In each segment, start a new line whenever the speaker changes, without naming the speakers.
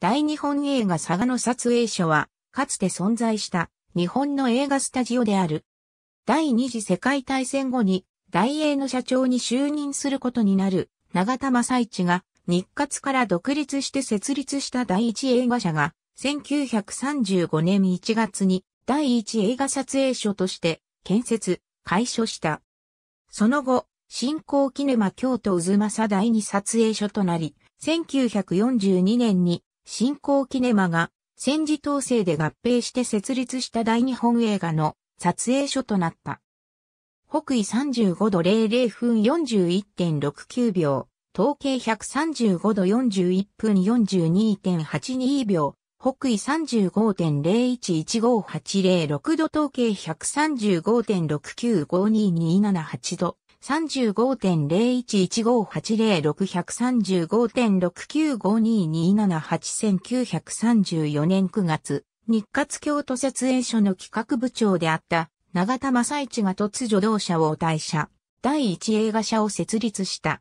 大日本映画佐賀の撮影所は、かつて存在した日本の映画スタジオである。第二次世界大戦後に、大英の社長に就任することになる、長田正一が、日活から独立して設立した第一映画社が、1935年1月に、第一映画撮影所として、建設、開所した。その後、新興キネマ京都渦政第二撮影所となり、1942年に新興キネマが戦時統制で合併して設立した大日本映画の撮影所となった。北緯35度00分41.69秒、統計135度41分42.82秒、北緯35.011580、6度統計135.695227 8度、3 5 0 1 1 5 8 0 6 3 5 6 5 9 5 2 2 7 8 9 3 4年9月、日活京都設営所の企画部長であった永田正一が突如同社を退社、第一映画社を設立した。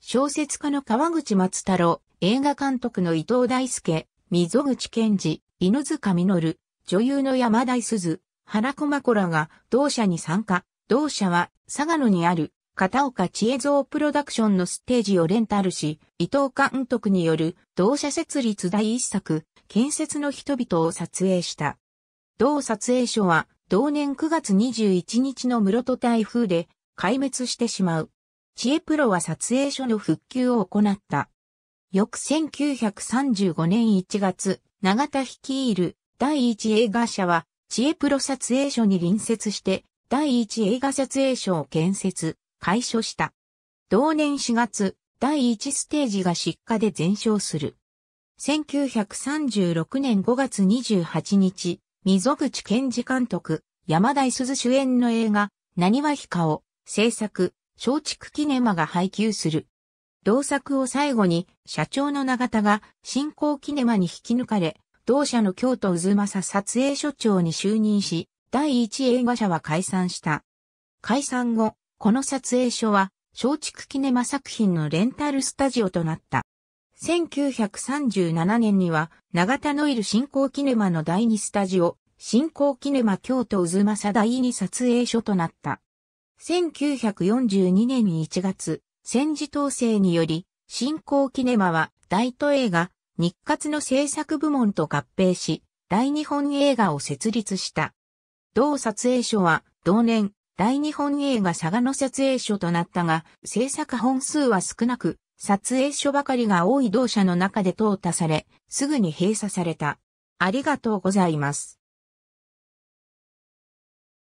小説家の川口松太郎、映画監督の伊藤大輔、溝口健二、犬塚実、女優の山田鈴、原駒子らが同社に参加、同社は佐賀野にある片岡千恵蔵プロダクションのステージをレンタルし、伊藤監督による同社設立第一作、建設の人々を撮影した。同撮影所は同年9月21日の室戸台風で壊滅してしまう。知恵プロは撮影所の復旧を行った。翌1935年1月、長田率いる第一映画社は知恵プロ撮影所に隣接して第一映画撮影所を建設、開所した。同年4月、第1ステージが失火で全焼する。1936年5月28日、溝口健二監督、山田鈴主演の映画、何は日かを、制作、松竹キネマが配給する。同作を最後に、社長の永田が、新興キネマに引き抜かれ、同社の京都渦政撮影所長に就任し、第一映画社は解散した。解散後、この撮影所は、松竹キネマ作品のレンタルスタジオとなった。1937年には、長田ノイル新興キネマの第二スタジオ、新興キネマ京都渦政第二撮影所となった。1942年1月、戦時統制により、新興キネマは、大都映画、日活の制作部門と合併し、大日本映画を設立した。同撮影所は同年大日本映画佐賀の撮影所となったが、制作本数は少なく、撮影所ばかりが多い同社の中で淘汰され、すぐに閉鎖された。ありがとうございます。